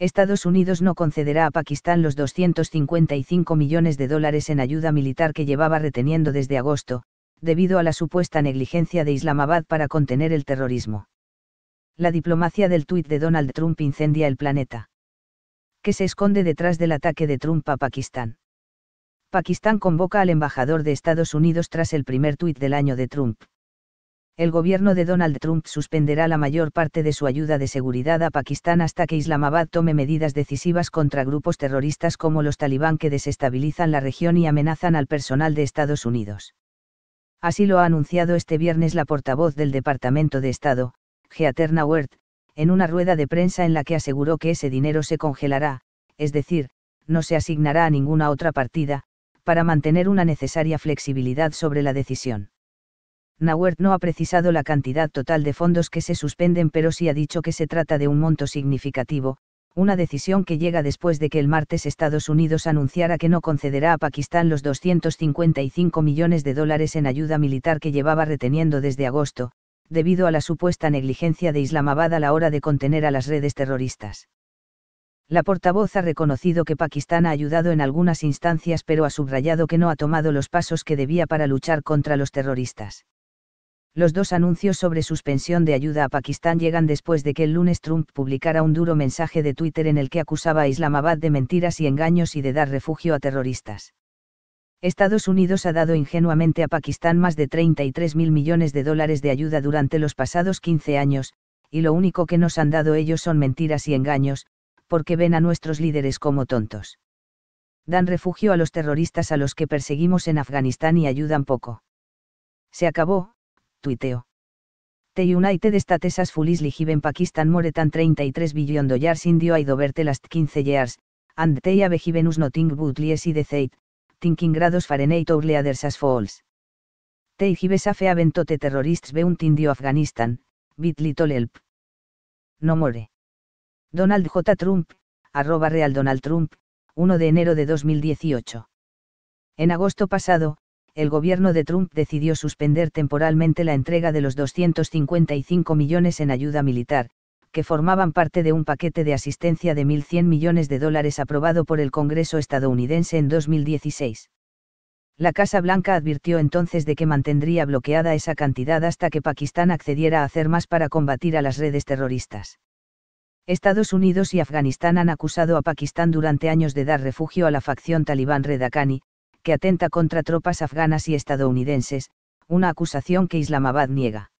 Estados Unidos no concederá a Pakistán los 255 millones de dólares en ayuda militar que llevaba reteniendo desde agosto, debido a la supuesta negligencia de Islamabad para contener el terrorismo. La diplomacia del tuit de Donald Trump incendia el planeta. ¿Qué se esconde detrás del ataque de Trump a Pakistán? Pakistán convoca al embajador de Estados Unidos tras el primer tuit del año de Trump el gobierno de Donald Trump suspenderá la mayor parte de su ayuda de seguridad a Pakistán hasta que Islamabad tome medidas decisivas contra grupos terroristas como los talibán que desestabilizan la región y amenazan al personal de Estados Unidos. Así lo ha anunciado este viernes la portavoz del Departamento de Estado, Geaterna Wert, en una rueda de prensa en la que aseguró que ese dinero se congelará, es decir, no se asignará a ninguna otra partida, para mantener una necesaria flexibilidad sobre la decisión. Nauert no ha precisado la cantidad total de fondos que se suspenden, pero sí ha dicho que se trata de un monto significativo, una decisión que llega después de que el martes Estados Unidos anunciara que no concederá a Pakistán los 255 millones de dólares en ayuda militar que llevaba reteniendo desde agosto, debido a la supuesta negligencia de Islamabad a la hora de contener a las redes terroristas. La portavoz ha reconocido que Pakistán ha ayudado en algunas instancias pero ha subrayado que no ha tomado los pasos que debía para luchar contra los terroristas. Los dos anuncios sobre suspensión de ayuda a Pakistán llegan después de que el lunes Trump publicara un duro mensaje de Twitter en el que acusaba a Islamabad de mentiras y engaños y de dar refugio a terroristas. Estados Unidos ha dado ingenuamente a Pakistán más de 33 mil millones de dólares de ayuda durante los pasados 15 años, y lo único que nos han dado ellos son mentiras y engaños, porque ven a nuestros líderes como tontos. Dan refugio a los terroristas a los que perseguimos en Afganistán y ayudan poco. Se acabó, tuiteo. The United States has foolishly given Pakistan more than 33 billion dollars in the over the last 15 years, and they have given us nothing but lies y deceit, thinking grados Fahrenheit or falls. as false. They have have to the terrorists bound in the Afghanistan, bit little help. No more. Donald J. Trump, arroba real Donald Trump, 1 de enero de 2018. En agosto pasado, el gobierno de Trump decidió suspender temporalmente la entrega de los 255 millones en ayuda militar, que formaban parte de un paquete de asistencia de 1.100 millones de dólares aprobado por el Congreso estadounidense en 2016. La Casa Blanca advirtió entonces de que mantendría bloqueada esa cantidad hasta que Pakistán accediera a hacer más para combatir a las redes terroristas. Estados Unidos y Afganistán han acusado a Pakistán durante años de dar refugio a la facción talibán Redakani, que atenta contra tropas afganas y estadounidenses, una acusación que Islamabad niega.